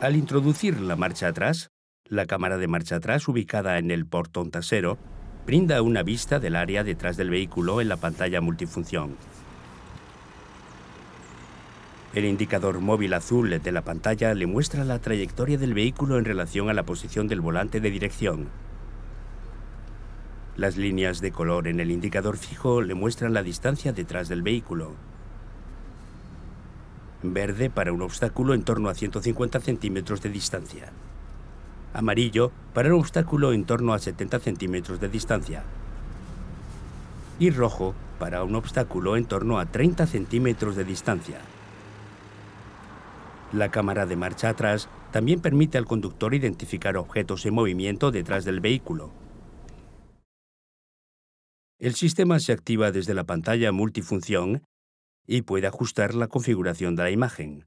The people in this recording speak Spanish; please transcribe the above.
Al introducir la marcha atrás, la cámara de marcha atrás ubicada en el portón trasero brinda una vista del área detrás del vehículo en la pantalla multifunción. El indicador móvil azul de la pantalla le muestra la trayectoria del vehículo en relación a la posición del volante de dirección. Las líneas de color en el indicador fijo le muestran la distancia detrás del vehículo. Verde para un obstáculo en torno a 150 centímetros de distancia. Amarillo para un obstáculo en torno a 70 centímetros de distancia. Y rojo para un obstáculo en torno a 30 centímetros de distancia. La cámara de marcha atrás también permite al conductor identificar objetos en movimiento detrás del vehículo. El sistema se activa desde la pantalla multifunción y puede ajustar la configuración de la imagen.